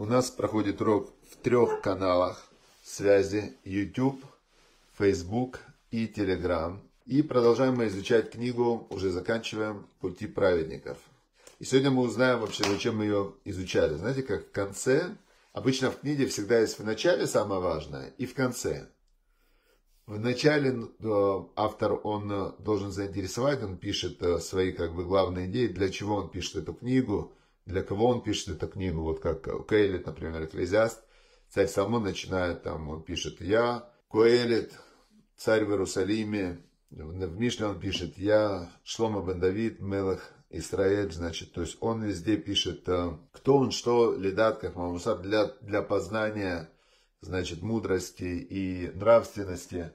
У нас проходит рок в трех каналах связи YouTube, Facebook и Telegram. И продолжаем мы изучать книгу, уже заканчиваем «Пути праведников». И сегодня мы узнаем вообще, зачем мы ее изучали. Знаете, как в конце, обычно в книге всегда есть в начале самое важное и в конце. В начале э, автор, он должен заинтересовать, он пишет э, свои как бы главные идеи, для чего он пишет эту книгу, для кого он пишет эту книгу, ну, вот как Кейлит, например, Экклезиаст, царь Соломон начинает там, он пишет «Я», Коэлит, царь в Иерусалиме, в Мишле он пишет «Я», Шлома бен Давид, Мелах, Исраэль, значит, то есть он везде пишет, э, кто он, что, лидат, как мамусар, для, для познания, значит, мудрости и нравственности.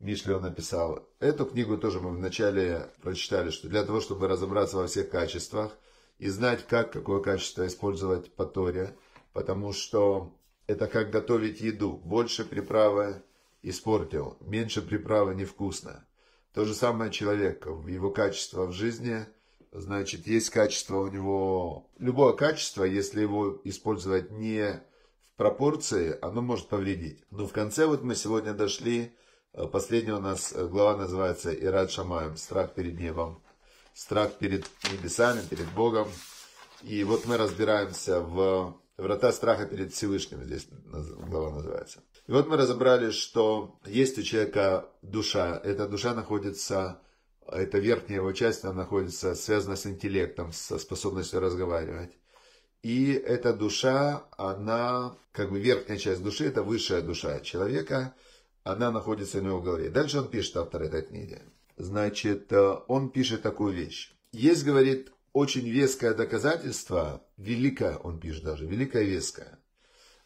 Мишле он написал. Эту книгу тоже мы вначале прочитали, что для того, чтобы разобраться во всех качествах – и знать, как, какое качество использовать патория, потому что это как готовить еду. Больше приправы испортил, меньше приправы невкусно. То же самое человек, его качество в жизни, значит, есть качество у него, любое качество, если его использовать не в пропорции, оно может повредить. Но в конце вот мы сегодня дошли, э, последняя у нас э, глава называется «Ирад Шамаем. Страх перед небом» страх перед небесами, перед Богом. И вот мы разбираемся в «Врата страха перед Всевышним», здесь глава называется. И вот мы разобрали, что есть у человека душа. Эта душа находится, эта верхняя его часть, она находится, связана с интеллектом, со способностью разговаривать. И эта душа, она, как бы верхняя часть души, это высшая душа человека, она находится у него в голове. Дальше он пишет, автор этой книги. Значит, э, он пишет такую вещь. Есть, говорит, очень веское доказательство, великое, он пишет даже, великое веское,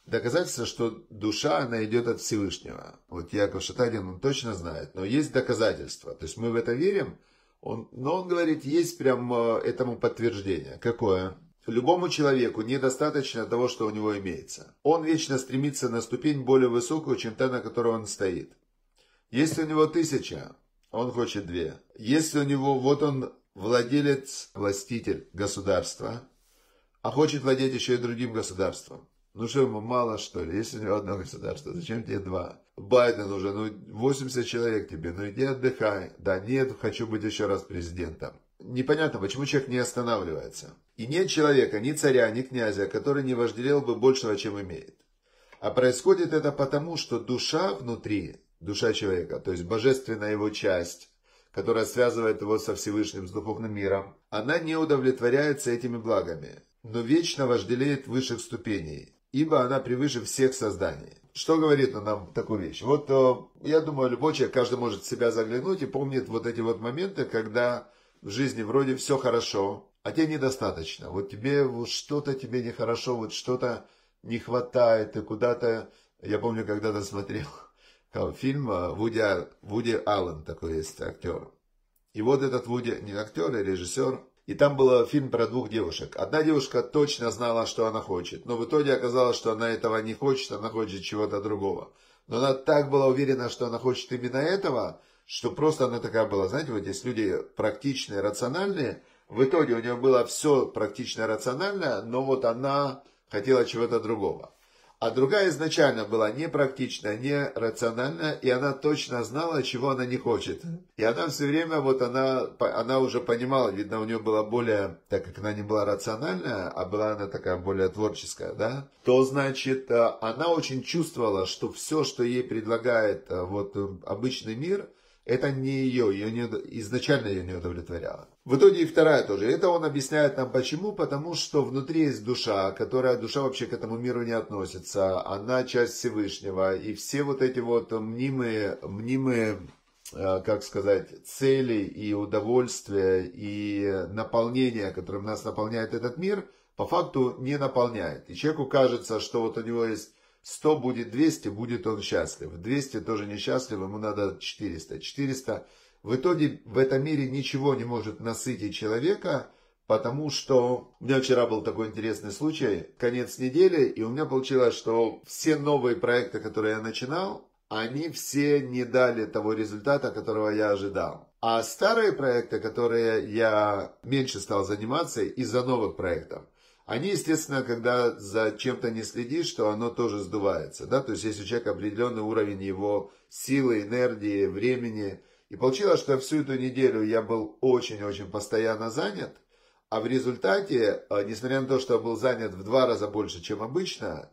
доказательство, что душа, она идет от Всевышнего. Вот Яков Шатагин он точно знает, но есть доказательство, То есть мы в это верим, он, но он говорит, есть прям э, этому подтверждение. Какое? Любому человеку недостаточно того, что у него имеется. Он вечно стремится на ступень более высокую, чем та, на которой он стоит. Если у него тысяча, он хочет две. Если у него, вот он владелец, властитель государства, а хочет владеть еще и другим государством. Ну что ему мало что ли, если у него одно государство, зачем тебе два? Байден уже, ну 80 человек тебе, ну иди отдыхай. Да нет, хочу быть еще раз президентом. Непонятно, почему человек не останавливается. И нет человека, ни царя, ни князя, который не вожделел бы большего, чем имеет. А происходит это потому, что душа внутри душа человека, то есть божественная его часть, которая связывает его со Всевышним, с духовным миром, она не удовлетворяется этими благами, но вечно вожделеет высших ступеней, ибо она превыше всех созданий. Что говорит он нам такую вещь? Вот э, я думаю, любой человек, каждый может в себя заглянуть и помнит вот эти вот моменты, когда в жизни вроде все хорошо, а тебе недостаточно. Вот тебе вот что-то тебе нехорошо, вот что-то не хватает, и куда-то... Я помню, когда-то смотрел Э, фильм э, Вуди, Вуди Аллен, такой есть актер. И вот этот Вуди, не актер, а режиссер, и там был э, фильм про двух девушек. Одна девушка точно знала, что она хочет, но в итоге оказалось, что она этого не хочет, она хочет чего-то другого. Но она так была уверена, что она хочет именно этого, что просто она такая была. Знаете, вот здесь люди практичные, рациональные. В итоге у нее было все практично рациональное, но вот она хотела чего-то другого а другая изначально была непрактична, не рациональна, и она точно знала, чего она не хочет. И она все время, вот она, она уже понимала, видно, у нее была более, так как она не была рациональная, а была она такая более творческая, да, то, значит, э, она очень чувствовала, что все, что ей предлагает э, вот э, обычный мир, это не ее, ее не, изначально ее не удовлетворяло. В итоге и вторая тоже. Это он объясняет нам почему. Потому что внутри есть душа, которая душа вообще к этому миру не относится. Она часть Всевышнего. И все вот эти вот мнимые, мнимые э, как сказать, цели и удовольствия и наполнение, которым нас наполняет этот мир, по факту не наполняет. И человеку кажется, что вот у него есть 100, будет 200, будет он счастлив. 200 тоже несчастлив, ему надо 400. 400 в итоге в этом мире ничего не может насытить человека, потому что у меня вчера был такой интересный случай, конец недели, и у меня получилось, что все новые проекты, которые я начинал, они все не дали того результата, которого я ожидал. А старые проекты, которые я меньше стал заниматься из-за новых проектов, они, естественно, когда за чем-то не следишь, то оно тоже сдувается. Да? То есть, если у человека определенный уровень его силы, энергии, времени, и получилось, что всю эту неделю я был очень-очень постоянно занят, а в результате, э, несмотря на то, что я был занят в два раза больше, чем обычно,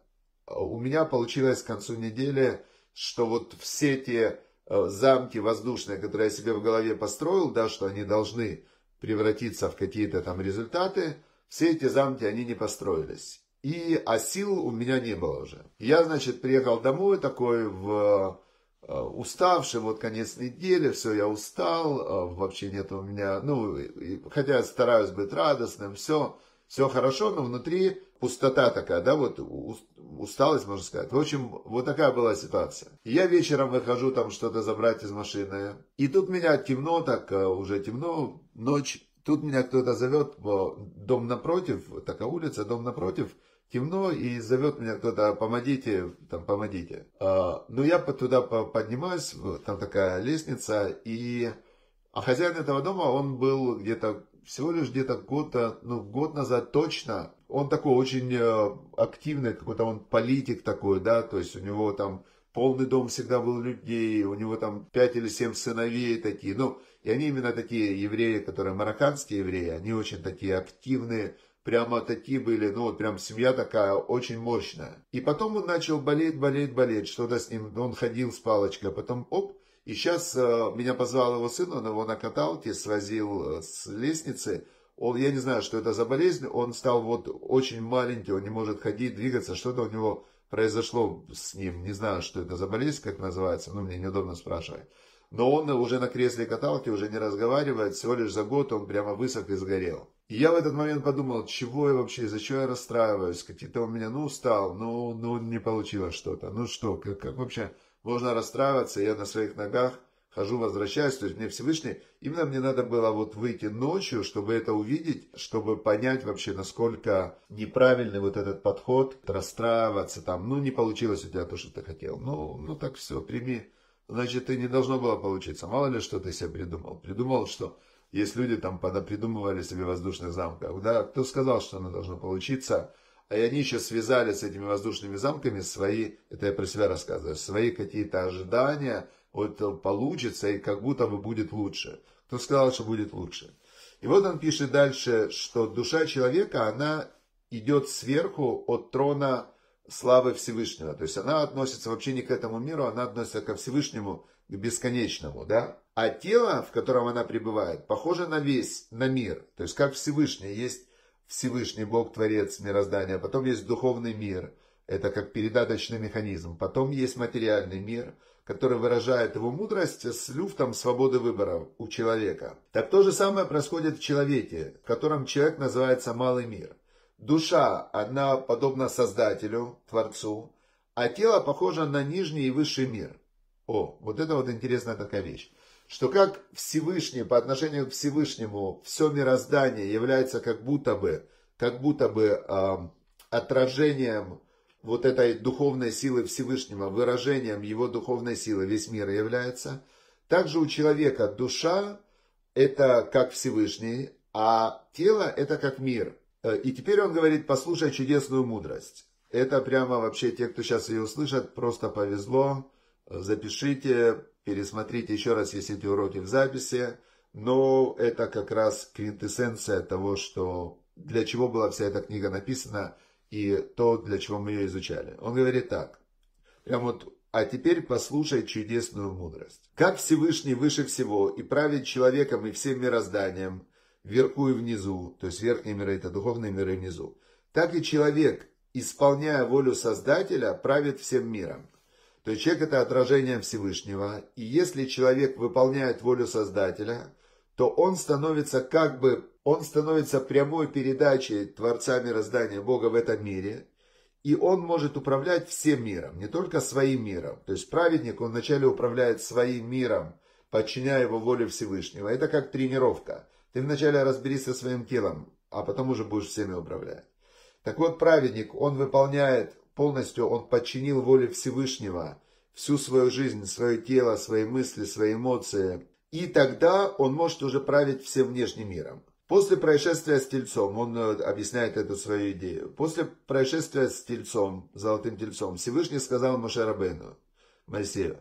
у меня получилось к концу недели, что вот все те э, замки воздушные, которые я себе в голове построил, да, что они должны превратиться в какие-то там результаты, все эти замки, они не построились. И, а сил у меня не было уже. Я, значит, приехал домой такой в Э, уставший вот конец недели, все, я устал, э, вообще нет у меня, ну, хотя стараюсь быть радостным, все, все хорошо, но внутри пустота такая, да, вот усталость, можно сказать. В общем, вот такая была ситуация. я вечером выхожу там что-то забрать из машины, и тут меня темно, так э, уже темно, ночь, тут меня кто-то зовет, дом напротив, такая улица, дом напротив, Темно и зовет меня кто-то, помогите, там, помогите. А, ну, я туда поднимаюсь, там такая лестница, и... А хозяин этого дома, он был где-то, всего лишь где-то год, ну, год назад точно. Он такой очень э, активный, какой-то он политик такой, да, то есть у него там полный дом всегда был людей, у него там пять или семь сыновей такие, ну, и они именно такие евреи, которые марокканские евреи, они очень такие активные, Прямо такие были, ну вот прям семья такая, очень мощная. И потом он начал болеть, болеть, болеть, что-то с ним, он ходил с палочкой, а потом оп, и сейчас э, меня позвал его сын, он его на каталке свозил э, с лестницы. Он, я не знаю, что это за болезнь, он стал вот очень маленький, он не может ходить, двигаться, что-то у него произошло с ним. Не знаю, что это за болезнь, как называется, но ну, мне неудобно спрашивать. Но он уже на кресле каталки, уже не разговаривает, всего лишь за год он прямо высох и сгорел. И я в этот момент подумал, чего я вообще, за чего я расстраиваюсь, какие-то у меня, ну, устал, ну, ну, не получилось что-то, ну что, как, как вообще можно расстраиваться, я на своих ногах хожу, возвращаюсь, то есть мне Всевышний, именно мне надо было вот выйти ночью, чтобы это увидеть, чтобы понять вообще, насколько неправильный вот этот подход, расстраиваться там, ну, не получилось у тебя то, что ты хотел, ну, ну, так все, прими, значит, и не должно было получиться, мало ли, что ты себе придумал, придумал, что есть люди там придумывали себе воздушных замков. Да, кто сказал, что оно должно получиться? А они еще связали с этими воздушными замками свои, это я про себя рассказываю, свои какие-то ожидания, вот получится и как будто бы будет лучше. Кто сказал, что будет лучше? И вот он пишет дальше, что душа человека, она идет сверху от трона славы Всевышнего. То есть она относится вообще не к этому миру, она относится ко Всевышнему, к бесконечному, да? А тело, в котором она пребывает, похоже на весь, на мир. То есть как Всевышний, есть Всевышний Бог, Творец мироздания, потом есть духовный мир, это как передаточный механизм, потом есть материальный мир, который выражает его мудрость с люфтом свободы выбора у человека. Так то же самое происходит в человеке, в котором человек называется «малый мир». Душа, одна подобна Создателю, Творцу, а тело похоже на нижний и высший мир. О, вот это вот интересная такая вещь. Что как Всевышний, по отношению к Всевышнему, все мироздание является как будто бы, как будто бы э, отражением вот этой духовной силы Всевышнего, выражением его духовной силы весь мир является. Также у человека душа – это как Всевышний, а тело – это как мир – Э, и теперь он говорит, послушай чудесную мудрость. Это прямо вообще те, кто сейчас ее услышат, просто повезло. Запишите, пересмотрите еще раз, если эти уроки в записи. Но это как раз квинтэссенция того, что для чего была вся эта книга написана и то, для чего мы ее изучали. Он говорит так. прямо вот а теперь послушай чудесную мудрость. Как Всевышний выше всего и правит человеком и всем мирозданием, вверху и внизу, то есть верхние миры – это духовные миры внизу. Так и человек, исполняя волю Создателя, правит всем миром. То есть человек – это отражение Всевышнего, и если человек выполняет волю Создателя, то он становится как бы, он становится прямой передачей Творца Мироздания Бога в этом мире, и он может управлять всем миром, не только своим миром. То есть праведник, он вначале управляет своим миром, подчиняя его воле Всевышнего. Это как тренировка. Ты вначале разберись со своим телом, а потом уже будешь всеми управлять. Так вот, праведник, он выполняет полностью, он подчинил воле Всевышнего всю свою жизнь, свое тело, свои мысли, свои эмоции. И тогда он может уже править всем внешним миром. После происшествия с Тельцом, он э, объясняет эту свою идею. После происшествия с Тельцом, Золотым Тельцом, Всевышний сказал Мушарабену, Моисею,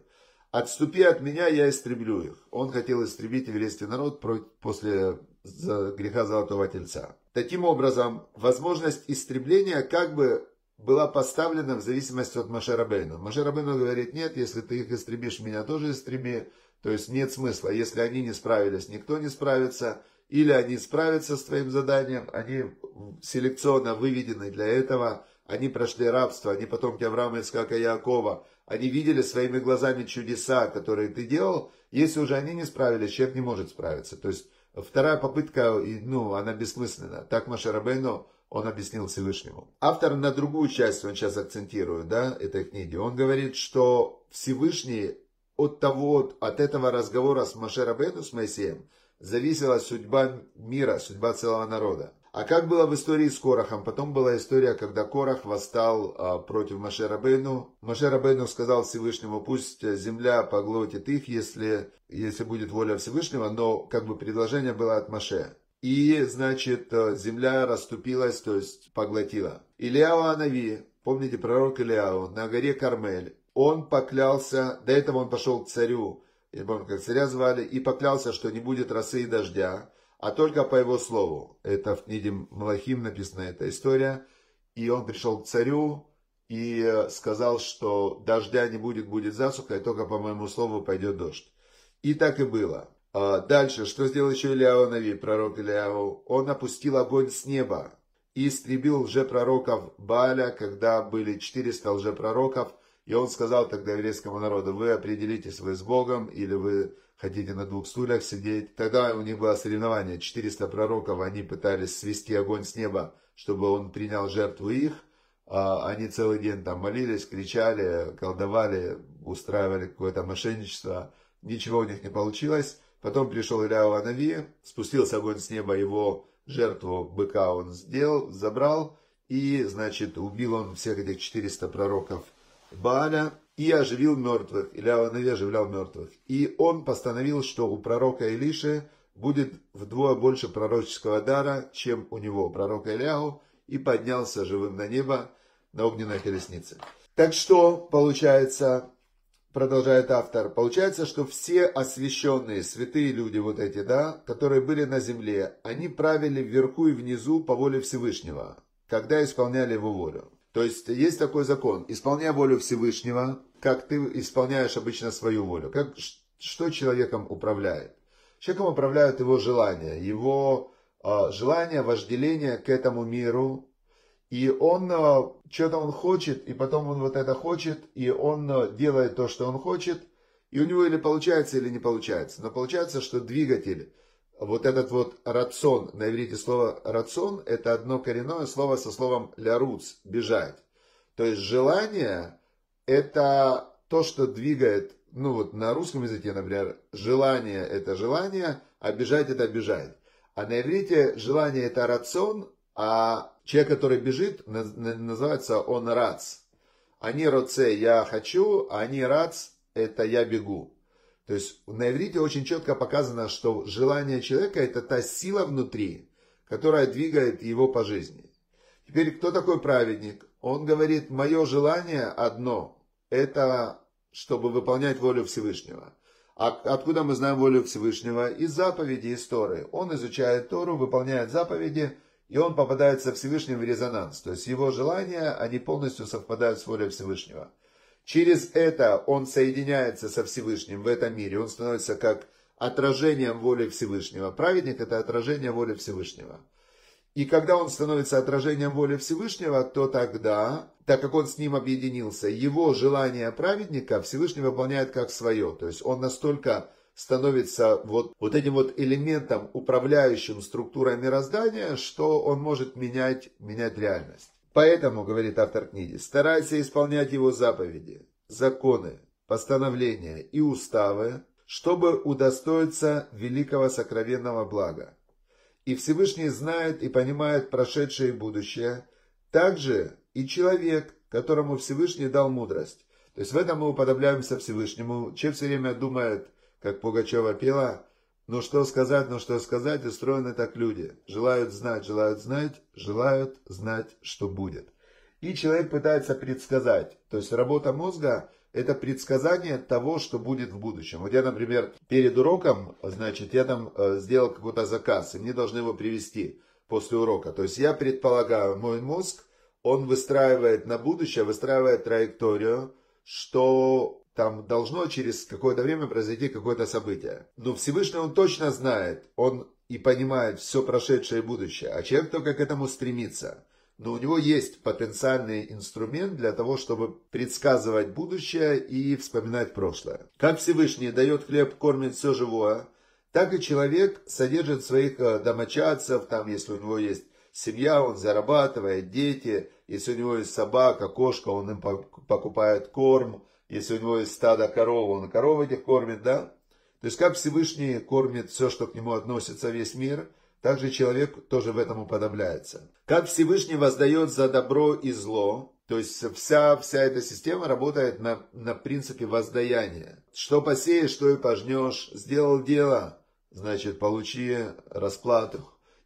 Отступи от меня, я истреблю их. Он хотел истребить еврейский народ после греха Золотого Тельца. Таким образом, возможность истребления как бы была поставлена в зависимости от Машерабейна. Машерабейна говорит, нет, если ты их истребишь, меня тоже истреби. То есть нет смысла, если они не справились, никто не справится. Или они справятся с твоим заданием, они селекционно выведены для этого, они прошли рабство, они потомки Авраама, Искака и Якова, они видели своими глазами чудеса, которые ты делал, если уже они не справились, человек не может справиться. То есть вторая попытка, ну, она бессмысленна. Так Маша Рабейну, он объяснил Всевышнему. Автор на другую часть, он сейчас акцентирует, да, этой книги. Он говорит, что Всевышний от того, от этого разговора с Маше Рабейну, с Моисеем, зависела судьба мира, судьба целого народа. А как было в истории с Корахом? Потом была история, когда Корах восстал а, против Маше Рабейну. Маше Рабейну сказал Всевышнему, пусть земля поглотит их, если, если будет воля Всевышнего, но как бы предложение было от Маше. И, значит, а, земля расступилась, то есть поглотила. Илиау Анави, помните пророк Илиау, на горе Кармель, он поклялся, до этого он пошел к царю, я помню, как царя звали, и поклялся, что не будет росы и дождя а только по его слову. Это в книге Малахим написана эта история. И он пришел к царю и э, сказал, что дождя не будет, будет засуха, и только по моему слову пойдет дождь. И так и было. А дальше, что сделал еще Илиау Нави, пророк Илиау? Он опустил огонь с неба и истребил лжепророков Баля, когда были 400 лжепророков, и он сказал тогда еврейскому народу, вы определитесь, вы с Богом или вы Хотите на двух стульях сидеть? Тогда у них было соревнование. 400 пророков, они пытались свести огонь с неба, чтобы он принял жертву их. А они целый день там молились, кричали, колдовали, устраивали какое-то мошенничество. Ничего у них не получилось. Потом пришел Илья Ванави, спустился огонь с неба, его жертву быка он сделал, забрал. И, значит, убил он всех этих 400 пророков Бааля и оживил мертвых, или Аванави оживлял мертвых. И он постановил, что у пророка Илиши будет вдвое больше пророческого дара, чем у него, пророка Илягу, и поднялся живым на небо на огненной колеснице. Так что, получается, продолжает автор, получается, что все освященные святые люди, вот эти, да, которые были на земле, они правили вверху и внизу по воле Всевышнего, когда исполняли его волю. То есть есть такой закон. Исполняя волю Всевышнего, как ты исполняешь обычно свою волю. Как, что человеком управляет? Человеком управляют его желания, его э, желания, вожделение к этому миру. И он, э, а, что-то он хочет, и потом он вот это хочет, и он э, делает то, что он хочет. И у него или получается, или не получается. Но получается, что двигатель вот этот вот рацион, на иврите слово рацион, это одно коренное слово со словом ляруц, бежать. То есть желание это то, что двигает, ну вот на русском языке, например, желание это желание, а бежать это бежать. А на иврите желание это рацион, а человек, который бежит, называется он рац. Они роце, я хочу, а они рац, это я бегу. То есть на иврите очень четко показано, что желание человека это та сила внутри, которая двигает его по жизни. Теперь кто такой праведник? Он говорит, мое желание одно, это чтобы выполнять волю Всевышнего. А откуда мы знаем волю Всевышнего? Из заповеди, из Торы. Он изучает Тору, выполняет заповеди, и он попадает со Всевышним в резонанс. То есть его желания, они полностью совпадают с волей Всевышнего. Через это он соединяется со Всевышним в этом мире. Он становится как отражением воли Всевышнего. Праведник – это отражение воли Всевышнего. И когда он становится отражением воли Всевышнего, то тогда, так как он с ним объединился, его желание праведника Всевышний выполняет как свое. То есть он настолько становится вот, вот этим вот элементом, управляющим структурой мироздания, что он может менять, менять реальность. Поэтому, говорит автор книги, старайся исполнять его заповеди, законы, постановления и уставы, чтобы удостоиться великого сокровенного блага. И Всевышний знает и понимает прошедшее и будущее, также и человек, которому Всевышний дал мудрость. То есть в этом мы уподобляемся Всевышнему, чем все время думает, как Пугачева пела, ну что сказать, ну что сказать, устроены так люди. Желают знать, желают знать, желают знать, что будет. И человек пытается предсказать. То есть работа мозга – это предсказание того, что будет в будущем. Вот я, например, перед уроком, значит, я там э, сделал какой-то заказ, и мне должны его привести после урока. То есть я предполагаю, мой мозг, он выстраивает на будущее, выстраивает траекторию, что там должно через какое-то время произойти какое-то событие. Но Всевышний он точно знает, он и понимает все прошедшее и будущее, а человек только к этому стремится. Но у него есть потенциальный инструмент для того, чтобы предсказывать будущее и вспоминать прошлое. Как Всевышний дает хлеб, кормит все живое, так и человек содержит своих э, домочадцев, там, если у него есть семья, он зарабатывает, дети, если у него есть собака, кошка, он им покупает корм, если у него есть стадо коров, он коров этих кормит, да? То есть как Всевышний кормит все, что к нему относится, весь мир, так же человек тоже в этом уподобляется. Как Всевышний воздает за добро и зло, то есть вся, вся эта система работает на, на принципе воздаяния. Что посеешь, что и пожнешь. Сделал дело, значит, получи расплату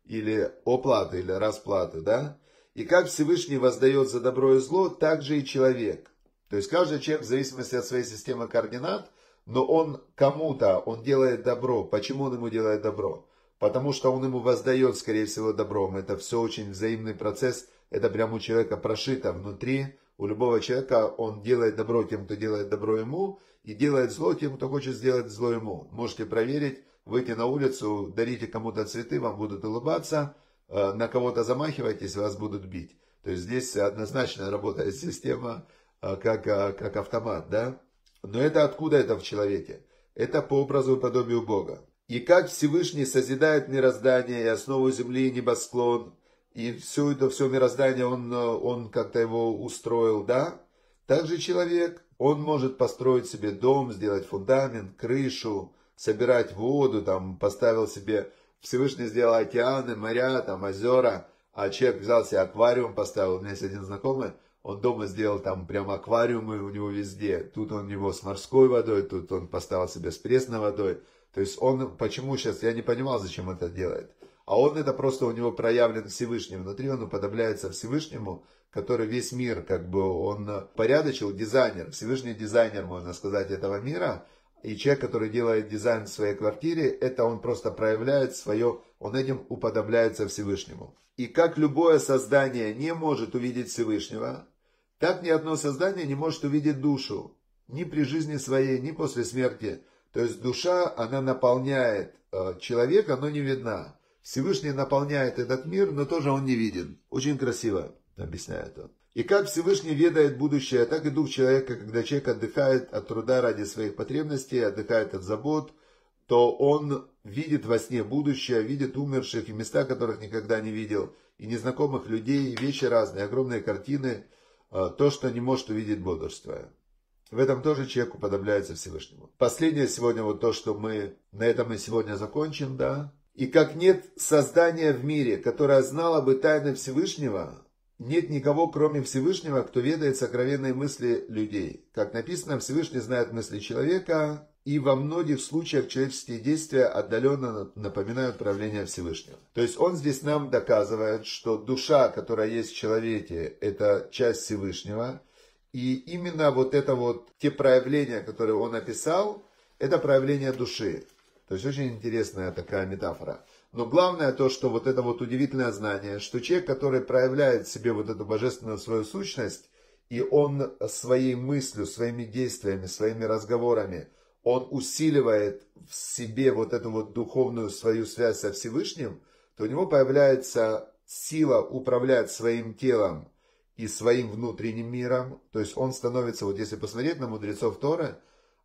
или оплату, или расплату, да? И как Всевышний воздает за добро и зло, так же и человек. То есть каждый человек в зависимости от своей системы координат, но он кому-то, он делает добро. Почему он ему делает добро? Потому что он ему воздает, скорее всего, добром. Это все очень взаимный процесс. Это прямо у человека прошито внутри. У любого человека он делает добро тем, кто делает добро ему, и делает зло тем, кто хочет сделать зло ему. Можете проверить, выйти на улицу, дарите кому-то цветы, вам будут улыбаться, э, на кого-то замахивайтесь, вас будут бить. То есть здесь однозначно работает система Э, как, э, как автомат, да? Но это откуда это в человеке? Это по образу и подобию Бога. И как Всевышний созидает мироздание и основу земли и небосклон, и все это, все мироздание он, э, он как-то его устроил, да? Также человек, он может построить себе дом, сделать фундамент, крышу, собирать воду, там, поставил себе, Всевышний сделал океаны, моря, там, озера, а человек взял себе аквариум, поставил, у меня есть один знакомый, он дома сделал там прям аквариумы у него везде. Тут он него с морской водой, тут он поставил себе с пресной водой. То есть он, почему сейчас, я не понимал, зачем это делает. А он это просто у него проявлен Всевышним. Внутри он уподобляется Всевышнему, который весь мир, как бы он порядочил, дизайнер, Всевышний дизайнер, можно сказать, этого мира. И человек, который делает дизайн в своей квартире, это он просто проявляет свое, он этим уподобляется Всевышнему. И как любое создание не может увидеть Всевышнего, так ни одно создание не может увидеть душу, ни при жизни своей, ни после смерти. То есть душа, она наполняет э, человека, но не видна. Всевышний наполняет этот мир, но тоже он не виден. Очень красиво объясняет он. И как Всевышний ведает будущее, так и дух человека, когда человек отдыхает от труда ради своих потребностей, отдыхает от забот, то он видит во сне будущее, видит умерших и места, которых никогда не видел, и незнакомых людей, и вещи разные, огромные картины – Э, то, что не может увидеть бодрствуя. В этом тоже человек уподобляется Всевышнему. Последнее сегодня, вот то, что мы... На этом и сегодня закончим, да? И как нет создания в мире, которое знало бы тайны Всевышнего, нет никого, кроме Всевышнего, кто ведает сокровенные мысли людей. Как написано, Всевышний знает мысли человека, и во многих случаях человеческие действия отдаленно напоминают правление Всевышнего. То есть он здесь нам доказывает, что душа, которая есть в человеке, это часть Всевышнего, и именно вот это вот, те проявления, которые он описал, это проявление души. То есть очень интересная такая метафора. Но главное то, что вот это вот удивительное знание, что человек, который проявляет в себе вот эту божественную свою сущность, и он своей мыслью, своими действиями, своими разговорами – он усиливает в себе вот эту вот духовную свою связь со Всевышним, то у него появляется сила управлять своим телом и своим внутренним миром. То есть он становится, вот если посмотреть на мудрецов Торы,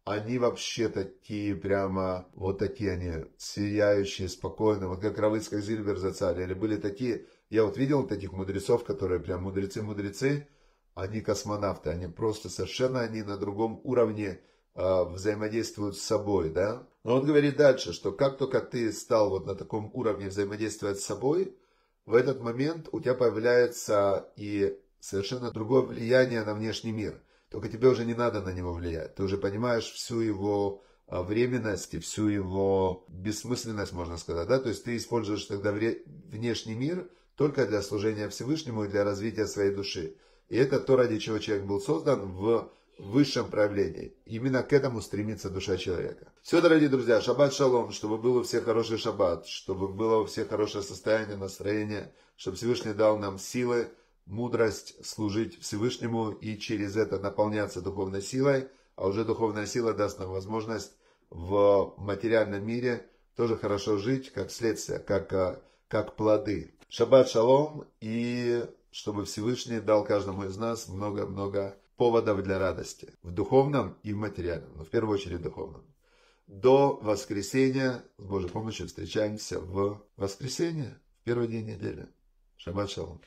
они вообще такие прямо, вот такие они, сияющие, спокойные, вот как Равыцкак Зильбер за царь, или были такие, я вот видел таких мудрецов, которые прям мудрецы-мудрецы, они космонавты, они просто совершенно, они на другом уровне, а, взаимодействуют с собой, да? Но он говорит дальше, что как только ты стал вот на таком уровне взаимодействовать с собой, в этот момент у тебя появляется и совершенно другое влияние на внешний мир. Только тебе уже не надо на него влиять. Ты уже понимаешь всю его а, временность и всю его бессмысленность, можно сказать. Да? То есть ты используешь тогда внешний мир только для служения Всевышнему и для развития своей души. И это то, ради чего человек был создан в высшем правлении. Именно к этому стремится душа человека. Все, дорогие друзья, шаббат шалом, чтобы был у всех хороший шаббат, чтобы было у всех хорошее состояние, настроение, чтобы Всевышний дал нам силы, мудрость служить Всевышнему и через это наполняться духовной силой, а уже духовная сила даст нам возможность в материальном мире тоже хорошо жить, как следствие, как, а, как плоды. Шаббат шалом и чтобы Всевышний дал каждому из нас много-много поводов для радости. В духовном и в материальном, но в первую очередь в духовном. До воскресения с Божьей помощью, встречаемся в воскресенье, в первый день недели. Шаббат шалом.